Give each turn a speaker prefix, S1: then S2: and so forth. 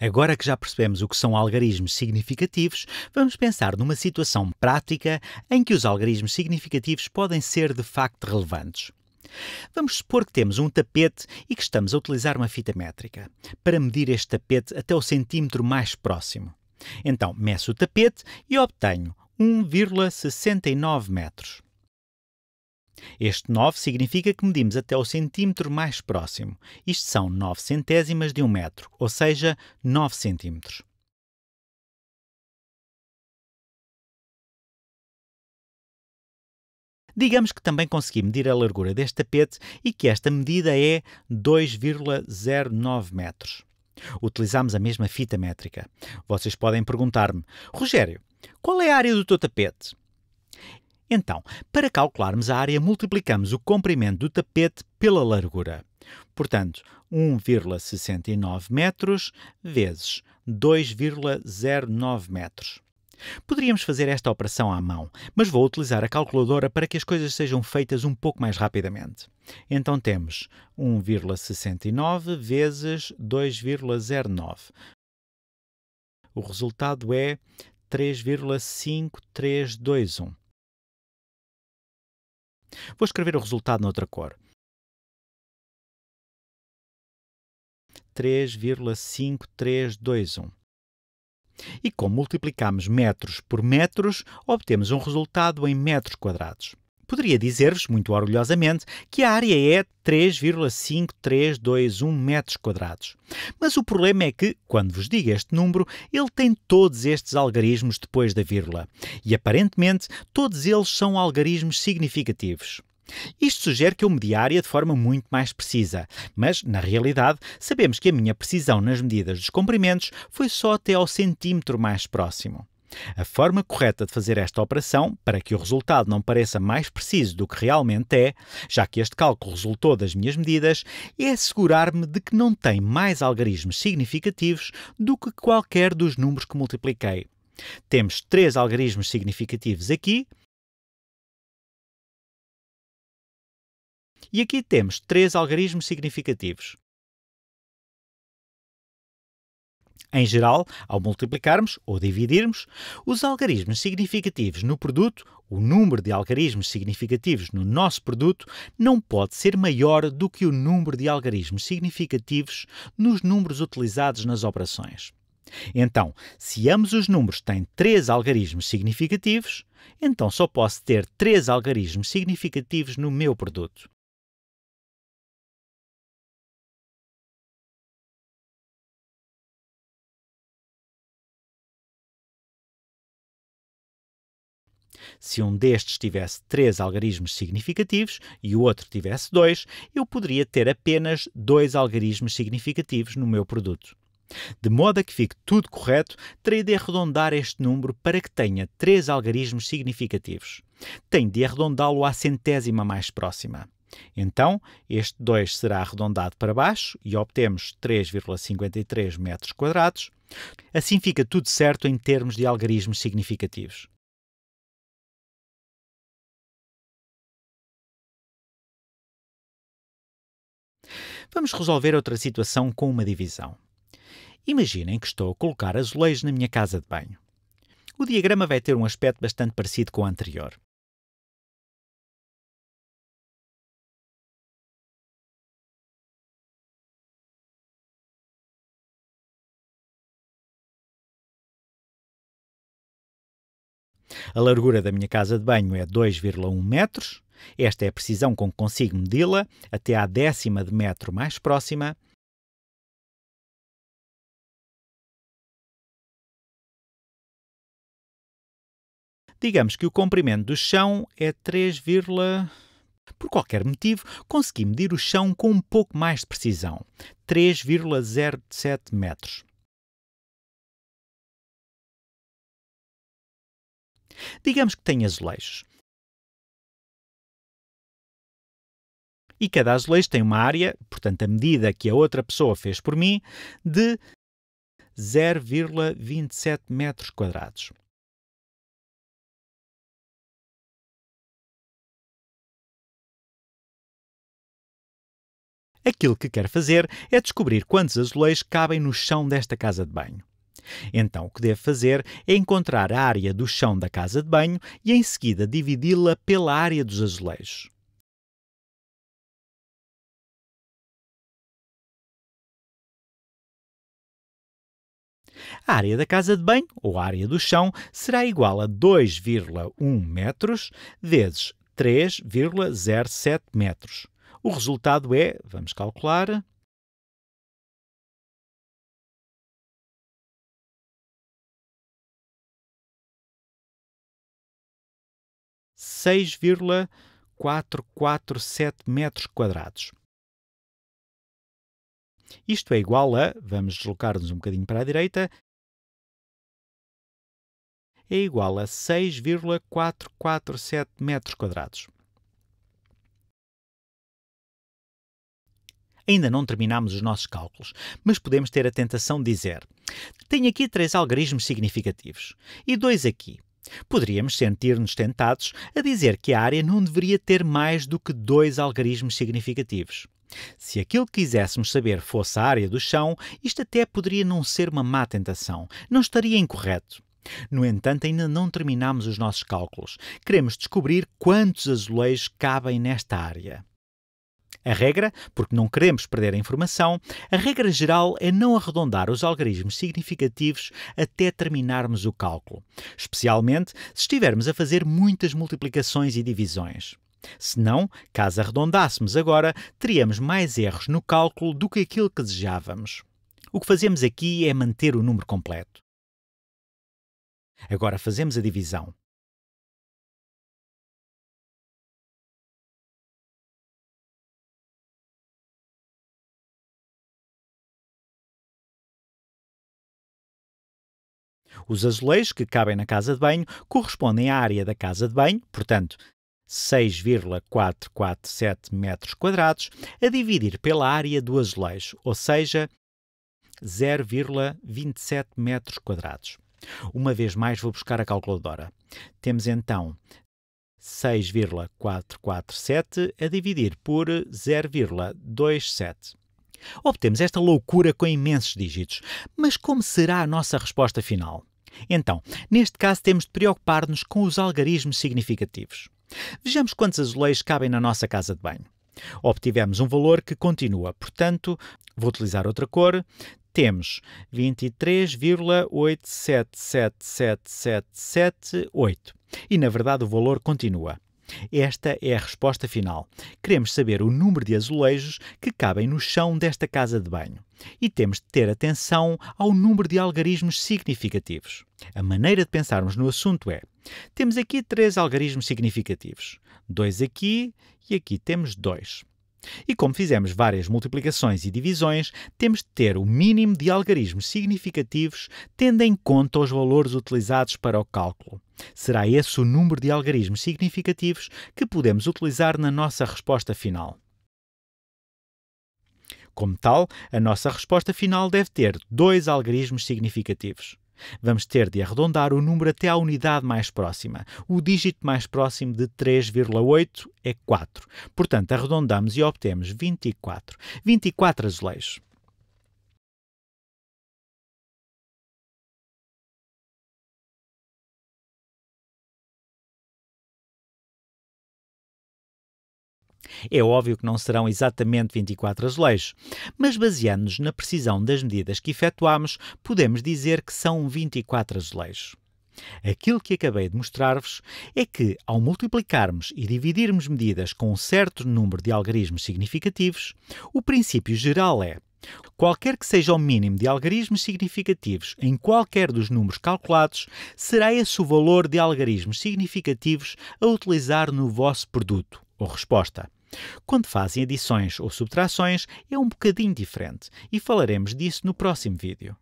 S1: Agora que já percebemos o que são algarismos significativos, vamos pensar numa situação prática em que os algarismos significativos podem ser de facto relevantes. Vamos supor que temos um tapete e que estamos a utilizar uma fita métrica para medir este tapete até o centímetro mais próximo. Então, meço o tapete e obtenho 1,69 metros. Este 9 significa que medimos até o centímetro mais próximo. Isto são 9 centésimas de um metro, ou seja, 9 centímetros.
S2: Digamos que também
S3: consegui
S1: medir a largura deste tapete e que esta medida é 2,09 metros. Utilizamos a mesma fita métrica. Vocês podem perguntar-me, Rogério, qual é a área do teu tapete? Então, para calcularmos a área, multiplicamos o comprimento do tapete pela largura. Portanto, 1,69 metros vezes 2,09 metros. Poderíamos fazer esta operação à mão, mas vou utilizar a calculadora para que as coisas sejam feitas um pouco mais rapidamente. Então temos 1,69 vezes 2,09. O resultado é
S2: 3,5321. Vou escrever o resultado noutra cor.
S1: 3,5321. E como multiplicamos metros por metros, obtemos um resultado em metros quadrados. Poderia dizer-vos, muito orgulhosamente, que a área é 3,5321 metros quadrados. Mas o problema é que, quando vos digo este número, ele tem todos estes algarismos depois da vírgula. E aparentemente, todos eles são algarismos significativos. Isto sugere que eu medi a área de forma muito mais precisa, mas, na realidade, sabemos que a minha precisão nas medidas dos comprimentos foi só até ao centímetro mais próximo. A forma correta de fazer esta operação, para que o resultado não pareça mais preciso do que realmente é, já que este cálculo resultou das minhas medidas, é assegurar-me de que não tem mais algarismos significativos do que qualquer dos números que multipliquei. Temos três algarismos significativos aqui.
S3: E aqui temos três algarismos significativos.
S1: Em geral, ao multiplicarmos ou dividirmos, os algarismos significativos no produto, o número de algarismos significativos no nosso produto não pode ser maior do que o número de algarismos significativos nos números utilizados nas operações. Então, se ambos os números têm três algarismos significativos, então só posso ter três algarismos significativos
S3: no
S2: meu produto.
S1: Se um destes tivesse três algarismos significativos e o outro tivesse dois, eu poderia ter apenas dois algarismos significativos no meu produto. De modo a que fique tudo correto, terei de arredondar este número para que tenha três algarismos significativos. Tenho de arredondá-lo à centésima mais próxima. Então, este 2 será arredondado para baixo e obtemos 3,53 metros quadrados. Assim fica tudo certo em termos de algarismos
S2: significativos.
S1: Vamos resolver outra situação com uma divisão. Imaginem que estou a colocar azulejos na minha casa de banho. O diagrama vai ter um aspecto bastante parecido com o anterior. A largura da minha casa de banho é 2,1 metros esta é a precisão com que consigo medi-la até à décima de metro mais próxima. Digamos que o comprimento do chão é 3, por qualquer motivo, consegui medir o chão com um pouco mais de precisão,
S2: 3,07 metros. Digamos que tem azulejos.
S1: E cada azulejo tem uma área, portanto, a medida que a outra pessoa fez por mim, de 0,27 metros quadrados. Aquilo que quero fazer é descobrir quantos azulejos cabem no chão desta casa de banho. Então, o que devo fazer é encontrar a área do chão da casa de banho e em seguida dividi-la pela área dos azulejos. A área da casa de banho, ou área do chão, será igual a 2,1 metros vezes 3,07 metros. O resultado é, vamos calcular,
S2: 6,447
S3: metros quadrados. Isto é igual
S1: a, vamos deslocar-nos um bocadinho para a direita, é igual a 6,447 metros quadrados. Ainda não terminamos os nossos cálculos, mas podemos ter a tentação de dizer: tenho aqui três algarismos significativos e dois aqui. Poderíamos sentir-nos tentados a dizer que a área não deveria ter mais do que dois algarismos significativos. Se aquilo que quiséssemos saber fosse a área do chão, isto até poderia não ser uma má tentação, não estaria incorreto. No entanto, ainda não terminamos os nossos cálculos. Queremos descobrir quantos azulejos cabem nesta área. A regra, porque não queremos perder a informação, a regra geral é não arredondar os algarismos significativos até terminarmos o cálculo, especialmente se estivermos a fazer muitas multiplicações e divisões. Senão, caso arredondássemos agora, teríamos mais erros no cálculo do que aquilo que desejávamos. O que fazemos aqui é manter o número completo. Agora
S2: fazemos a divisão. Os azulejos que cabem na casa
S1: de banho correspondem à área da casa de banho, portanto, 6,447 metros quadrados, a dividir pela área do azulejo, ou seja, 0,27 metros quadrados. Uma vez mais vou buscar a calculadora. Temos então 6,447 a dividir por 0,27. Obtemos esta loucura com imensos dígitos. Mas como será a nossa resposta final? Então, neste caso temos de preocupar-nos com os algarismos significativos. Vejamos quantos azulejos cabem na nossa casa de banho. Obtivemos um valor que continua, portanto, vou utilizar outra cor. Temos 23,877778. E na verdade o valor continua. Esta é a resposta final. Queremos saber o número de azulejos que cabem no chão desta casa de banho. E temos de ter atenção ao número de algarismos significativos. A maneira de pensarmos no assunto é: temos aqui três algarismos significativos, dois aqui e aqui temos dois. E como fizemos várias multiplicações e divisões, temos de ter o mínimo de algarismos significativos, tendo em conta os valores utilizados para o cálculo. Será esse o número de algarismos significativos que podemos utilizar na nossa resposta final. Como tal, a nossa resposta final deve ter dois algarismos significativos. Vamos ter de arredondar o número até à unidade mais próxima. O dígito mais próximo de 3,8 é 4. Portanto, arredondamos e obtemos 24. 24 azulejos. É óbvio que não serão exatamente 24 azulejos, mas baseando-nos na precisão das medidas que efetuamos, podemos dizer que são 24 azulejos. Aquilo que acabei de mostrar-vos é que, ao multiplicarmos e dividirmos medidas com um certo número de algarismos significativos, o princípio geral é qualquer que seja o mínimo de algarismos significativos em qualquer dos números calculados, será esse o valor de algarismos significativos a utilizar no vosso produto ou resposta. Quando fazem adições ou subtrações, é um bocadinho diferente e falaremos
S2: disso no próximo vídeo.